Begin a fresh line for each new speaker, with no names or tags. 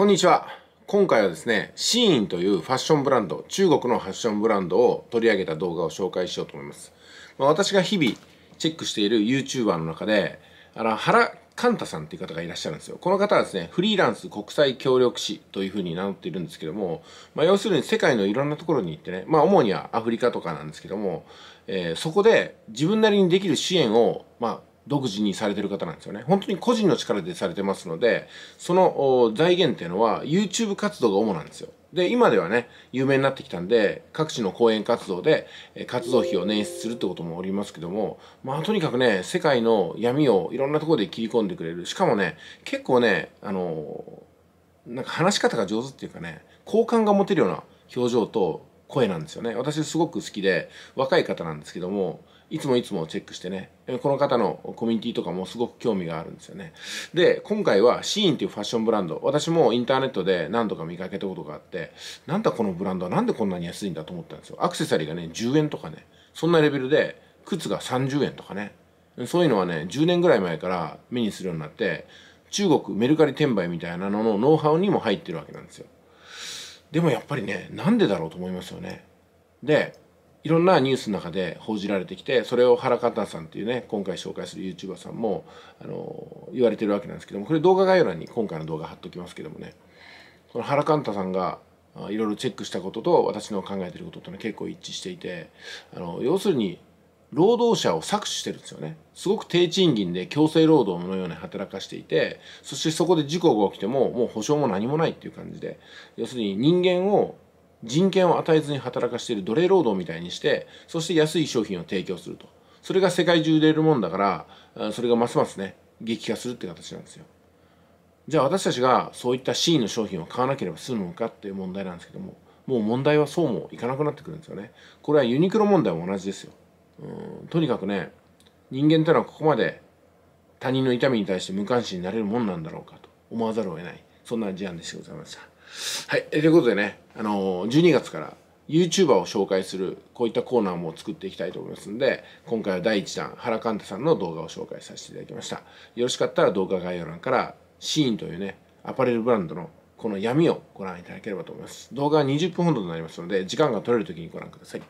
こんにちは。今回はですね、シーンというファッションブランド、中国のファッションブランドを取り上げた動画を紹介しようと思います。まあ、私が日々チェックしている YouTuber の中で、あの原寛太さんっていう方がいらっしゃるんですよ。この方はですね、フリーランス国際協力士というふうに名乗っているんですけども、まあ、要するに世界のいろんなところに行ってね、まあ、主にはアフリカとかなんですけども、えー、そこで自分なりにできる支援を、まあ、独自にされてる方なんですよね。本当に個人の力でされてますので、その財源っていうのは YouTube 活動が主なんですよ。で、今ではね、有名になってきたんで、各地の講演活動で、活動費を捻出するってこともおりますけども、まあ、とにかくね、世界の闇をいろんなところで切り込んでくれる。しかもね、結構ね、あの、なんか話し方が上手っていうかね、好感が持てるような表情と声なんですよね。私すごく好きで、若い方なんですけども、いつもいつもチェックしてね、この方のコミュニティとかもすごく興味があるんですよね。で、今回はシーンっていうファッションブランド、私もインターネットで何度か見かけたことがあって、なんだこのブランドはなんでこんなに安いんだと思ったんですよ。アクセサリーがね、10円とかね、そんなレベルで、靴が30円とかね、そういうのはね、10年ぐらい前から目にするようになって、中国メルカリ転売みたいなののノウハウにも入ってるわけなんですよ。でもやっぱりねなんでだろうと思いますよね。でいろんなニュースの中で報じられてきてそれを原方さんっていうね今回紹介する YouTuber さんもあの言われてるわけなんですけどもこれ動画概要欄に今回の動画貼っときますけどもねこの原幹太さんがいろいろチェックしたことと私の考えてることとね結構一致していてあの要するに労働者を搾取してるんですよね。すごく低賃金で強制労働のように働かしていて、そしてそこで事故が起きても、もう保証も何もないっていう感じで、要するに人間を、人権を与えずに働かしている奴隷労働みたいにして、そして安い商品を提供すると。それが世界中でいるもんだから、それがますますね、激化するって形なんですよ。じゃあ私たちがそういった C の商品を買わなければ済むのかっていう問題なんですけども、もう問題はそうもいかなくなってくるんですよね。これはユニクロ問題も同じですよ。うんとにかくね人間ってのはここまで他人の痛みに対して無関心になれるもんなんだろうかと思わざるを得ないそんな事案でしてございました。はい、ということでね、あのー、12月から YouTuber を紹介するこういったコーナーも作っていきたいと思いますんで今回は第1弾原寛太さんの動画を紹介させていただきましたよろしかったら動画概要欄からシーンというねアパレルブランドのこの闇をご覧いただければと思います動画は20分ほどとなりますので時間が取れる時にご覧ください